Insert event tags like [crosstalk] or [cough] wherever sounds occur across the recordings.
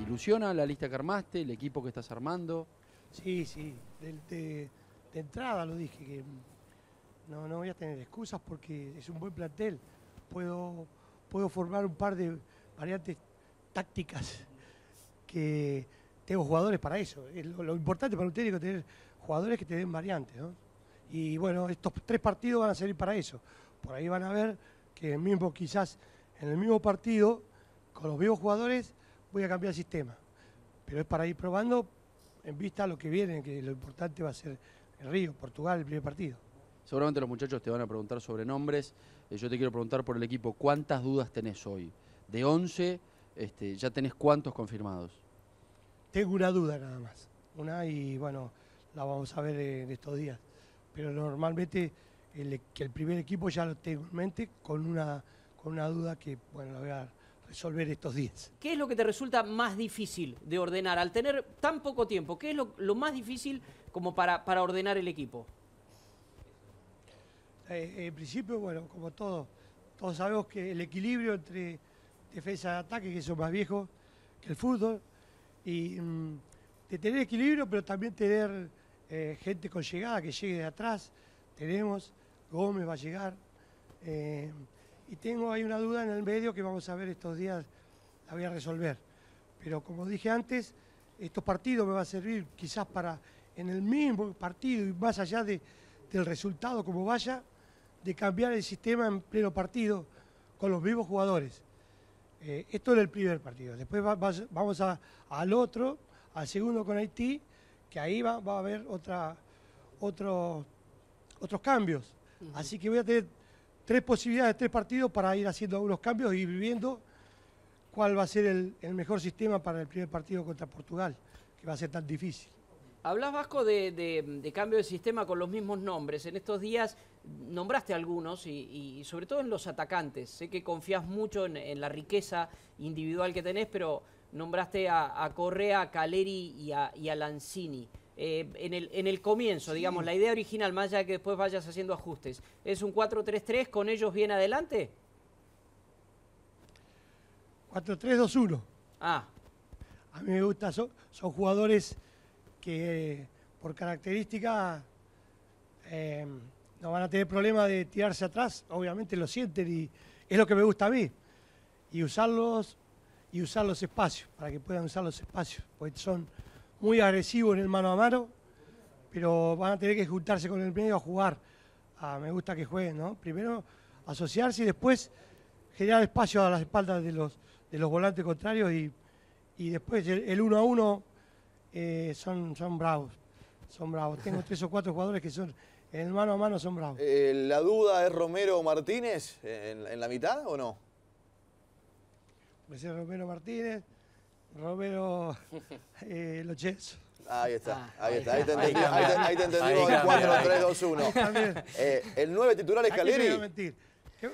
ilusiona la lista que armaste, el equipo que estás armando? Sí, sí. De, entrada lo dije, que no, voy a tener excusas porque es un buen plantel. Puedo, puedo formar un par de variantes tácticas que tengo jugadores para eso. Lo, importante para un técnico es tener jugadores que te den variantes. Y bueno, estos tres partidos van a servir para eso. Por ahí van a ver que mismo, quizás en el mismo partido, con los mismos jugadores, voy a cambiar el sistema. Pero es para ir probando en vista a lo que viene, que lo importante va a ser el Río, Portugal, el primer partido. Seguramente los muchachos te van a preguntar sobre nombres. Eh, yo te quiero preguntar por el equipo, ¿cuántas dudas tenés hoy? De 11, este, ¿ya tenés cuántos confirmados? Tengo una duda nada más. Una y bueno, la vamos a ver en estos días. Pero normalmente el, e, que el primer equipo ya lo tengo en mente con una, con una duda que, bueno, la voy a dar resolver estos días. ¿Qué es lo que te resulta más difícil de ordenar? Al tener tan poco tiempo, ¿qué es lo, más difícil como para, ordenar el equipo? Eh, en principio, bueno, como todos, todos sabemos que el equilibrio entre defensa y ataque, que son más viejos que el fútbol, y mm, de tener equilibrio, pero también tener eh, gente con llegada que llegue de atrás. Tenemos, Gómez va a llegar. Eh, y tengo ahí una duda en el medio que vamos a ver estos días, la voy a resolver. Pero como dije antes, estos partidos me van a servir quizás para en el mismo partido y más allá de, del resultado como vaya, de cambiar el sistema en pleno partido con los mismos jugadores. Eh, esto es el primer partido. Después vamos al otro, al segundo con Haití, que ahí va, a haber otra, otros cambios. Así que voy a tener tres posibilidades, tres partidos para ir haciendo algunos cambios y viviendo cuál va a ser el, mejor sistema para el primer partido contra Portugal, que va a ser tan difícil. Hablas Vasco de, cambio de sistema con los mismos nombres. En estos días nombraste algunos y, sobre todo en los atacantes. Sé que confías mucho en, la riqueza individual que tenés, pero nombraste a, Correa, a Caleri y a, y a Lanzini. Eh, en, el, comienzo, digamos, la idea original, más allá de que después vayas haciendo ajustes, ¿es un 4-3-3 con ellos bien adelante? 4-3-2-1. Ah. A mí me gusta, son, jugadores que por característica eh, no van a tener problema de tirarse atrás, obviamente lo sienten y es lo que me gusta a mí. Y usarlos y usar los espacios, para que puedan usar los espacios, porque son muy agresivo en el mano a mano, pero van a tener que juntarse con el medio a jugar. Ah, me gusta que jueguen, ¿no? Primero asociarse y después generar espacio a las espaldas de los, de los volantes contrarios y, después el, uno a uno eh, son, son bravos. Son bravos. Tengo [laughs] tres o cuatro jugadores que son en el mano a mano son bravos. Eh, ¿La duda es Romero Martínez en, la mitad o no? Puede Romero Martínez. Romero, [laughs] eh, los Jets. Ahí está, ah, ahí, está, ahí te entendimos, ahí, 4, 3, 2, 1. el 9 titular es Caleri. ¿Qué mentir?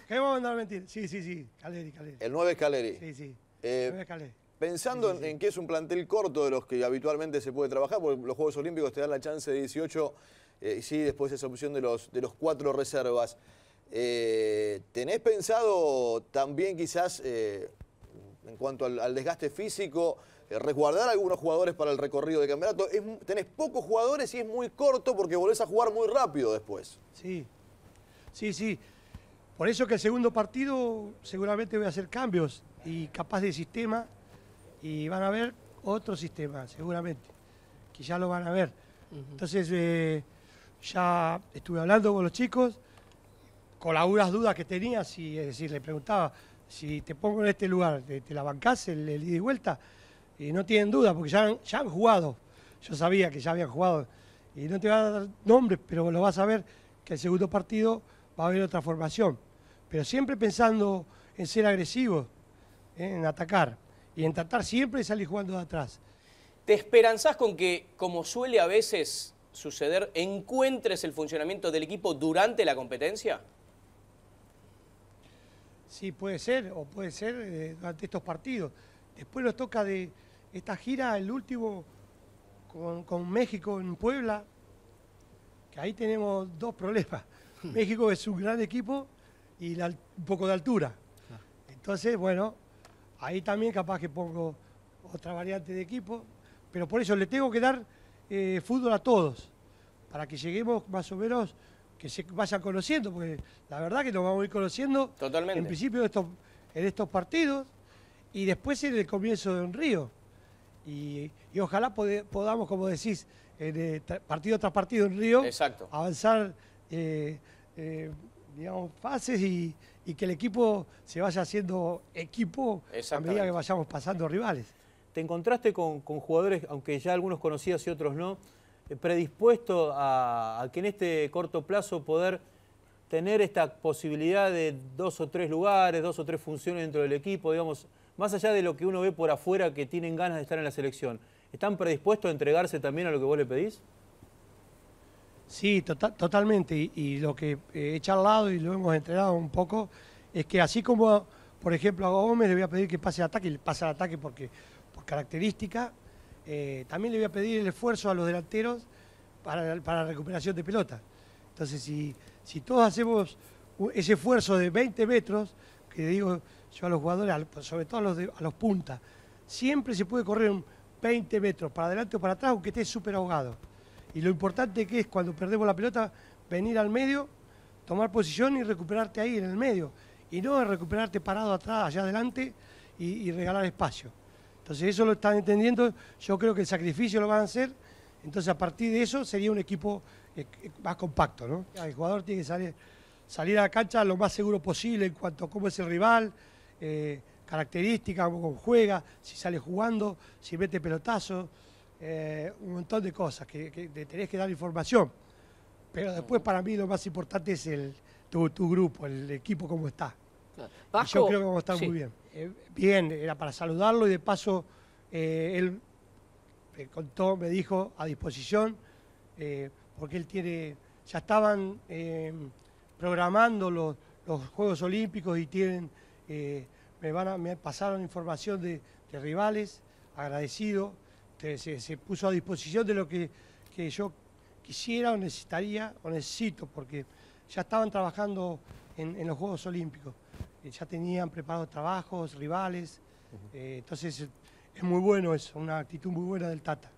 vamos a mandar a mentir? Sí, sí, sí, Caleri, Caleri. El 9 es Caleri. Sí, sí, eh, el 9 es Caleri. Pensando en que es un plantel corto de los que habitualmente se puede trabajar, porque los Juegos Olímpicos te dan la chance de 18, eh, y sí, después esa opción de los, de los cuatro reservas. Eh, ¿Tenés pensado también quizás en cuanto al, desgaste físico, eh, resguardar a algunos jugadores para el recorrido de campeonato. tenés pocos jugadores y es muy corto porque volvés a jugar muy rápido después. Sí, sí, sí. Por eso que el segundo partido seguramente voy a hacer cambios y capaz de sistema y van a ver otro sistema, seguramente, que ya lo van a ver. Entonces, eh, ya estuve hablando con los chicos, con algunas dudas que tenía, si, es decir, le preguntaba, si te pongo en este lugar, te, la bancas el, ida y vuelta, y no tienen duda, porque ya han, jugado. Yo sabía que ya habían jugado, y no te va a dar nombres, pero lo vas a ver que el segundo partido va a haber otra formación. Pero siempre pensando en ser agresivo, ¿eh? en atacar, y en tratar siempre de salir jugando de atrás. ¿Te esperanzás con que, como suele a veces suceder, encuentres el funcionamiento del equipo durante la competencia? Sí, puede ser, o puede ser eh, durante estos partidos. Después nos toca de esta gira, el último con, México en Puebla, que ahí tenemos dos problemas. [laughs] México es un gran equipo y un poco de altura. Ah. Entonces, bueno, ahí también capaz que pongo otra variante de equipo, pero por eso le tengo que dar eh, fútbol a todos, para que lleguemos más o menos que se vayan conociendo, porque la verdad que nos vamos a ir conociendo en principio de estos, en estos partidos y después en el comienzo de un río. Y, ojalá podamos, como decís, partido tras partido en Río, avanzar, eh, eh, digamos, fases y, que el equipo se vaya haciendo equipo a medida que vayamos pasando rivales. ¿Te encontraste con, con jugadores, aunque ya algunos conocías y otros no, predispuesto a, a que en este corto plazo poder tener esta posibilidad de dos o tres lugares, dos o tres funciones dentro del equipo, digamos, más allá de lo que uno ve por afuera que tienen ganas de estar en la selección, ¿están predispuestos a entregarse también a lo que vos le pedís? Sí, tota-, totalmente. Y, lo que eh, he charlado y lo hemos entrenado un poco es que así como, por ejemplo, a Gómez le voy a pedir que pase el ataque, y pase el ataque porque por característica, eh, también le voy a pedir el esfuerzo a los delanteros para, la recuperación de pelota. Entonces, si, todos hacemos ese esfuerzo de 20 metros, que digo yo a los jugadores, pues, sobre todo a los, los puntas, siempre se puede correr 20 metros para adelante o para atrás, aunque estés súper ahogado. Y lo importante que es cuando perdemos la pelota, venir al medio, tomar posición y recuperarte ahí en el medio. Y no recuperarte parado atrás, allá adelante y regalar espacio. Entonces eso lo están entendiendo, yo creo que el sacrificio lo van a hacer, entonces a partir de eso sería un equipo eh, eh, más compacto, ¿no? El jugador tiene que salir, salir a la cancha lo más seguro posible en cuanto a cómo es el rival, eh, características, cómo juega, si sale jugando, si mete pelotazos, un montón de cosas que, tenés que dar información. Pero después para mí lo más importante es el, tu grupo, el equipo cómo está yo creo que vamos a estar muy bien. Eh, bien, era para saludarlo y de paso eh, él me contó, me dijo, a disposición, eh, porque él tiene, ya estaban em, programando los, los, Juegos Olímpicos y tienen, me, van pasaron información de, rivales, agradecido, se, puso a disposición de lo que, que yo quisiera o necesitaría o necesito, porque ya estaban trabajando en, los Juegos Olímpicos. Eh, ya tenían preparados trabajos, rivales, eh, entonces eh, es muy bueno eso, una actitud muy buena del Tata.